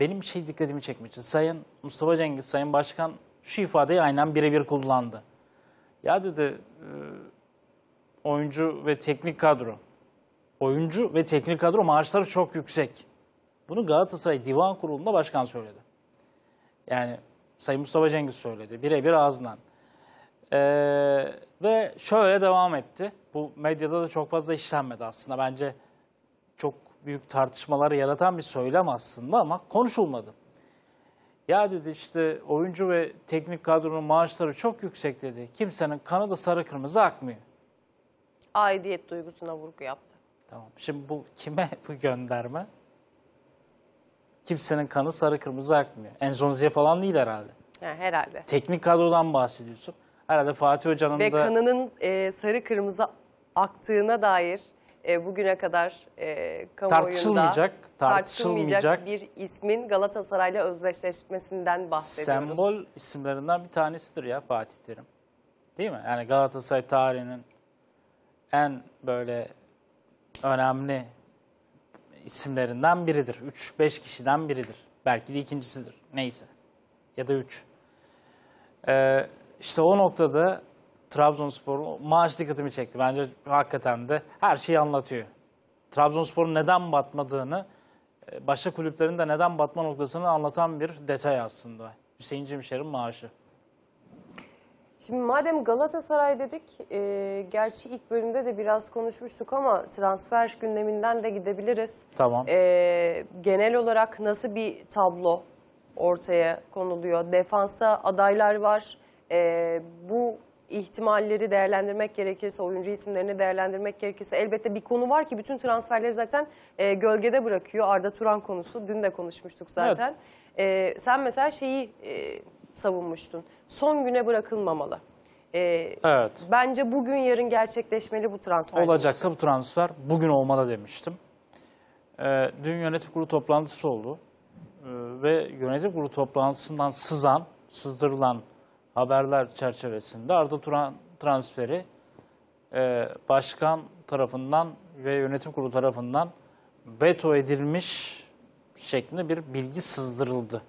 benim bir şey dikkatimi çekmişti. Sayın Mustafa Cengiz, Sayın Başkan şu ifadeyi aynen birebir kullandı. Ya dedi e, oyuncu ve teknik kadro. Oyuncu ve teknik kadro maaşları çok yüksek. Bunu Galatasaray Divan Kurulu'nda başkan söyledi. Yani Sayın Mustafa Cengiz söyledi birebir ağzından. Ee, ve şöyle devam etti. Bu medyada da çok fazla işlenmedi aslında. Bence çok büyük tartışmaları yaratan bir söylem aslında ama konuşulmadı. Ya dedi işte oyuncu ve teknik kadronun maaşları çok yüksek dedi. Kimsenin kanı da sarı kırmızı akmıyor. Aidiyet duygusuna vurgu yaptı. Tamam. Şimdi bu kime bu gönderme? Kimsenin kanı sarı kırmızı akmıyor. Enzonzi'ye falan değil herhalde. Yani herhalde. Teknik kadrodan bahsediyorsun. Herhalde Fatih Hoca'nın da... Ve kanının e, sarı kırmızı aktığına dair e, bugüne kadar e, kamuoyunda tartışılmayacak, tartışılmayacak, tartışılmayacak bir ismin Galatasaray'la özdeşleşmesinden bahsediyoruz. Sembol isimlerinden bir tanesidir ya Fatih Terim. Değil mi? Yani Galatasaray tarihinin en böyle önemli isimlerinden biridir. 3-5 kişiden biridir. Belki de ikincisidir. Neyse. Ya da 3. Ee, işte o noktada Trabzonspor maaş dikkatimi çekti. Bence hakikaten de her şeyi anlatıyor. Trabzonspor'un neden batmadığını, e, başka kulüplerin de neden batma noktasını anlatan bir detay aslında. Hüseyin Cimşer'in maaşı. Şimdi madem Galatasaray dedik, e, gerçi ilk bölümde de biraz konuşmuştuk ama transfer gündeminden de gidebiliriz. Tamam. E, genel olarak nasıl bir tablo ortaya konuluyor? Defansa adaylar var. E, bu ihtimalleri değerlendirmek gerekirse, oyuncu isimlerini değerlendirmek gerekirse elbette bir konu var ki bütün transferleri zaten e, gölgede bırakıyor. Arda Turan konusu dün de konuşmuştuk zaten. Evet. E, sen mesela şeyi e, savunmuştun. Son güne bırakılmamalı. E, evet. Bence bugün yarın gerçekleşmeli bu transfer. Olacaksa demiştim. bu transfer bugün olmalı demiştim. E, dün yönetim kurulu toplantısı oldu. E, ve yönetim kurulu toplantısından sızan, sızdırılan haberler çerçevesinde Arda Turan transferi e, başkan tarafından ve yönetim kurulu tarafından veto edilmiş şeklinde bir bilgi sızdırıldı.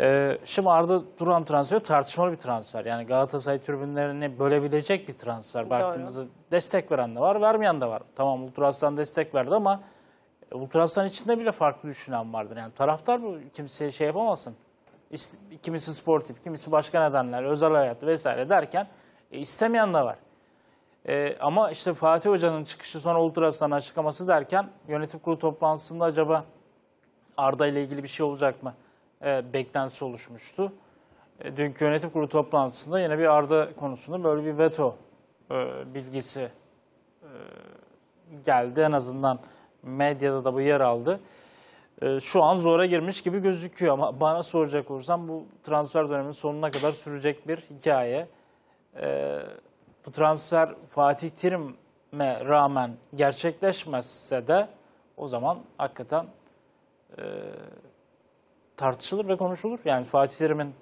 E, şimdi Arda Turan transferi tartışmalı bir transfer. Yani Galatasaray tribünlerini bölebilecek bir transfer. Baktığımızda destek veren de var, vermeyen de var. Tamam Ultraslan destek verdi ama Ultraslan içinde bile farklı düşünen vardır. Yani taraftar bu kimseye şey yapamasın kimisi sportif, kimisi başka nedenler, özel hayat vesaire derken e, istemeyen de var. E, ama işte Fatih Hoca'nın çıkışı sonra ultrasından açıklaması derken yönetim kurulu toplantısında acaba Arda ile ilgili bir şey olacak mı e, beklentisi oluşmuştu. E, dünkü yönetim kurulu toplantısında yine bir Arda konusunda böyle bir veto e, bilgisi e, geldi. En azından medyada da bu yer aldı. Ee, şu an zora girmiş gibi gözüküyor ama bana soracak olursam bu transfer döneminin sonuna kadar sürecek bir hikaye. Ee, bu transfer Fatih Terim'e rağmen gerçekleşmezse de o zaman hakikaten e, tartışılır ve konuşulur. Yani Fatih Terim'in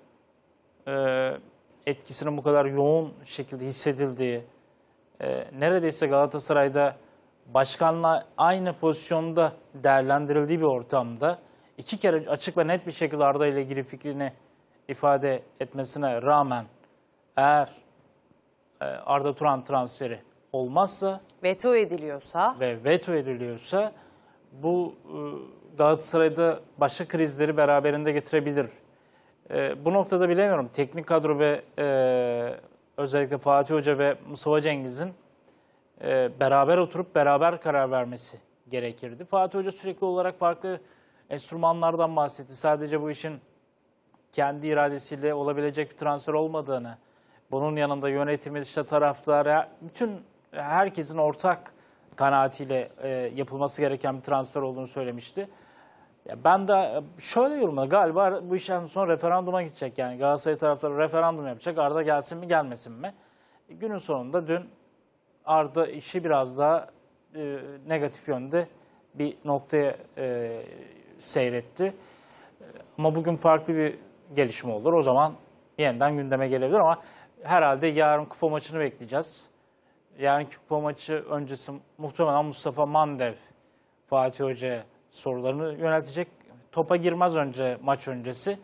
e, etkisinin bu kadar yoğun şekilde hissedildiği, e, neredeyse Galatasaray'da başkanla aynı pozisyonda değerlendirildiği bir ortamda iki kere açık ve net bir şekilde Arda ile ilgili fikrini ifade etmesine rağmen eğer e, Arda Turan transferi olmazsa veto ediliyorsa ve veto ediliyorsa bu e, Galatasaray'da başka krizleri beraberinde getirebilir. E, bu noktada bilemiyorum. Teknik kadro ve özellikle Fatih Hoca ve Mustafa Cengiz'in e, beraber oturup beraber karar vermesi gerekirdi. Fatih Hoca sürekli olarak farklı enstrümanlardan bahsetti. Sadece bu işin kendi iradesiyle olabilecek bir transfer olmadığını, bunun yanında yönetimi, işte taraftarı, bütün herkesin ortak kanaatiyle e, yapılması gereken bir transfer olduğunu söylemişti. Ya ben de e, şöyle yorumla galiba bu iş en son referanduma gidecek yani Galatasaray tarafları referandum yapacak Arda gelsin mi gelmesin mi? E, günün sonunda dün Arda işi biraz daha e, negatif yönde bir noktaya e, seyretti. Ama bugün farklı bir gelişme olur. O zaman yeniden gündeme gelebilir ama herhalde yarın kupa maçını bekleyeceğiz. Yarınki kupa maçı öncesi muhtemelen Mustafa Mandev Fatih Hoca'ya sorularını yöneltecek. Topa girmez önce maç öncesi.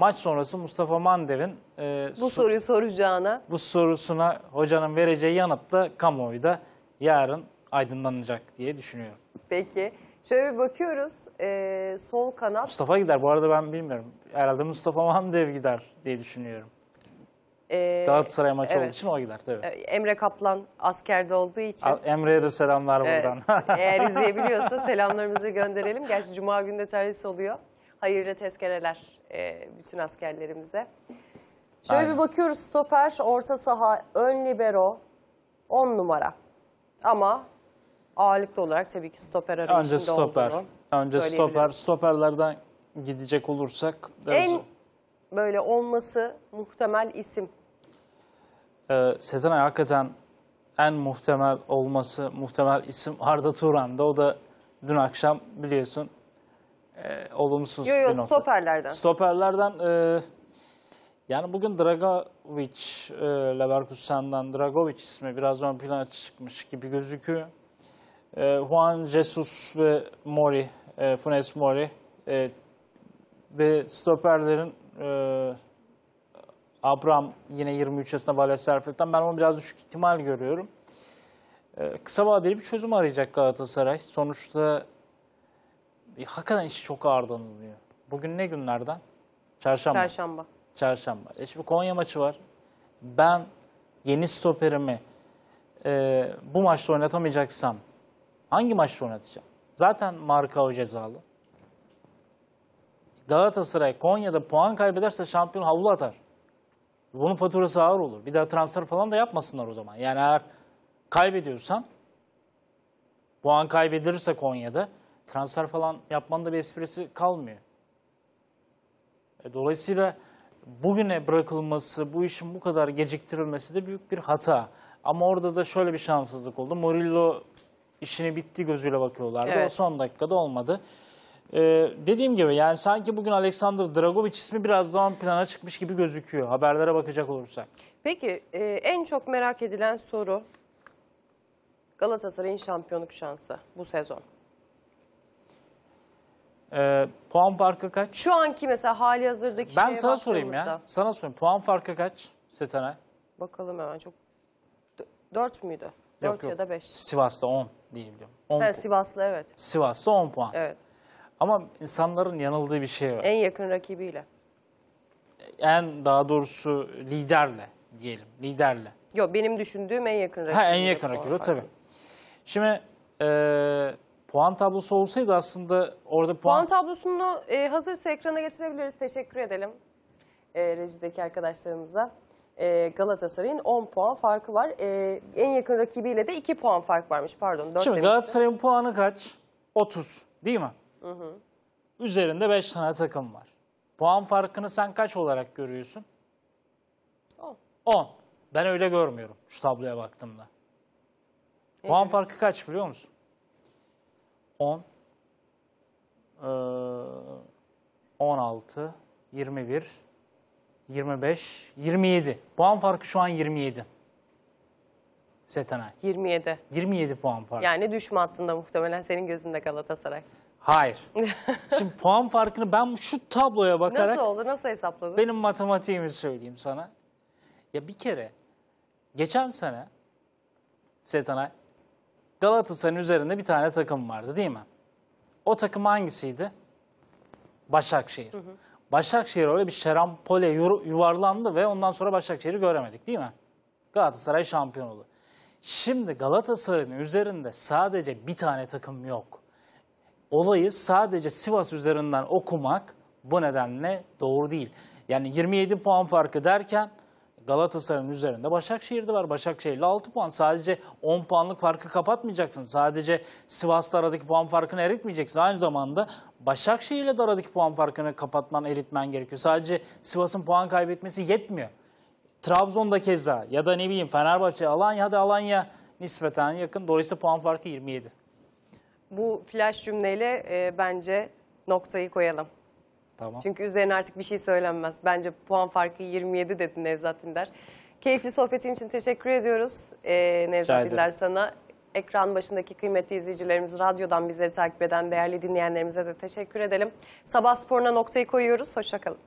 Maç sonrası Mustafa Mandev'in e, Bu soruyu soracağına. bu sorusuna hocanın vereceği yanıt da kamuoyu da yarın aydınlanacak diye düşünüyorum. Peki. Şöyle bir bakıyoruz. Ee, sol kanat. Mustafa gider. Bu arada ben bilmiyorum. Herhalde Mustafa Mandev gider diye düşünüyorum. ee, Galatasaray maçı evet. olduğu için o gider tabii. E, Emre Kaplan askerde olduğu için. Emre'ye de selamlar Evet. buradan. Eğer izleyebiliyorsa selamlarımızı gönderelim. Gerçi Cuma günü de terhis oluyor hayırlı tezkereler e, bütün askerlerimize. Şöyle Aynen. bir bakıyoruz stoper, orta saha, ön libero, 10 numara. Ama ağırlıklı olarak tabii ki stoper arasında. Önce stoper. Önce stoper. Stoperlerden gidecek olursak. En böyle olması muhtemel isim. Ee, Sezen Ay hakikaten en muhtemel olması muhtemel isim Arda Turan'da. O da dün akşam biliyorsun e, olumsuz yo, yo, bir nokta. Stoperlerden. Stoperlerden e, yani bugün Dragovic, e, Leverkusen'den Dragovic ismi biraz ön plana çıkmış gibi gözüküyor. E, Juan Jesus ve Mori, e, Funes Mori e, ve stoperlerin e, Abraham yine 23 yaşında Valles Serfek'ten ben onu biraz düşük ihtimal görüyorum. E, kısa vadeli bir çözüm arayacak Galatasaray. Sonuçta e, hakikaten işi çok ağırdan oluyor. Bugün ne günlerden? Çarşamba. Çarşamba. Çarşamba. E şimdi Konya maçı var. Ben yeni stoperimi e, bu maçta oynatamayacaksam hangi maçta oynatacağım? Zaten marka o cezalı. Galatasaray Konya'da puan kaybederse şampiyon havlu atar. Bunun faturası ağır olur. Bir daha transfer falan da yapmasınlar o zaman. Yani eğer kaybediyorsan puan kaybedirirse Konya'da transfer falan yapmanın da bir esprisi kalmıyor. E, dolayısıyla bugüne bırakılması, bu işin bu kadar geciktirilmesi de büyük bir hata. Ama orada da şöyle bir şanssızlık oldu. Morillo işini bitti gözüyle bakıyorlardı. Evet. O son dakikada olmadı. Ee, dediğim gibi yani sanki bugün Alexander Dragovic ismi biraz daha plana çıkmış gibi gözüküyor. Haberlere bakacak olursak. Peki e, en çok merak edilen soru Galatasaray'ın şampiyonluk şansı bu sezon. Ee, puan farkı kaç? Şu anki mesela hali hazırdaki Ben şeye sana sorayım ya. Sana sorayım. Puan farkı kaç Setenay? Bakalım hemen çok. Dört müydü? Dört ya da beş. Sivas'ta 10 diye biliyorum. Ha, pu- Sivaslı evet. Sivas'ta 10 puan. Evet. Ama insanların yanıldığı bir şey var. En yakın rakibiyle. En daha doğrusu liderle diyelim. Liderle. Yok benim düşündüğüm en yakın rakibiyle. Ha en yakın puan rakibi tabii. Şimdi eee Puan tablosu olsaydı aslında orada puan... Puan tablosunu e, hazırsa ekrana getirebiliriz. Teşekkür edelim e, rejideki arkadaşlarımıza. E, Galatasaray'ın 10 puan farkı var. E, en yakın rakibiyle de 2 puan fark varmış. Pardon 4 Şimdi Galatasaray'ın puanı kaç? 30 değil mi? Hı hı. Üzerinde 5 tane takım var. Puan farkını sen kaç olarak görüyorsun? 10. 10. Ben öyle görmüyorum şu tabloya baktığımda. Puan farkı kaç biliyor musun? 10, 16, 21, 25, 27. Puan farkı şu an 27. Setana. 27. 27 puan farkı. Yani düşme hattında muhtemelen senin gözünde Galatasaray. Hayır. Şimdi puan farkını ben şu tabloya bakarak... Nasıl oldu? Nasıl hesapladın? Benim matematiğimi söyleyeyim sana. Ya bir kere geçen sene Setanay Galatasaray'ın üzerinde bir tane takım vardı değil mi? O takım hangisiydi? Başakşehir. Hı hı. Başakşehir öyle bir şerampole yuvarlandı ve ondan sonra Başakşehir'i göremedik değil mi? Galatasaray şampiyon oldu. Şimdi Galatasaray'ın üzerinde sadece bir tane takım yok. Olayı sadece Sivas üzerinden okumak bu nedenle doğru değil. Yani 27 puan farkı derken Galatasaray'ın üzerinde Başakşehir'de var. Başakşehir'le 6 puan. Sadece 10 puanlık farkı kapatmayacaksın. Sadece Sivas'la aradaki puan farkını eritmeyeceksin. Aynı zamanda Başakşehir'le de aradaki puan farkını kapatman, eritmen gerekiyor. Sadece Sivas'ın puan kaybetmesi yetmiyor. Trabzon'da keza ya da ne bileyim Fenerbahçe, Alanya hadi Alanya nispeten yakın. Dolayısıyla puan farkı 27. Bu flash cümleyle e, bence noktayı koyalım. Tamam. Çünkü üzerine artık bir şey söylenmez. Bence puan farkı 27 dedi Nevzat Dindar. Keyifli sohbetin için teşekkür ediyoruz ee, Nevzat Dindar sana. Ekran başındaki kıymetli izleyicilerimiz, radyodan bizleri takip eden değerli dinleyenlerimize de teşekkür edelim. Sabah sporuna noktayı koyuyoruz. Hoşçakalın.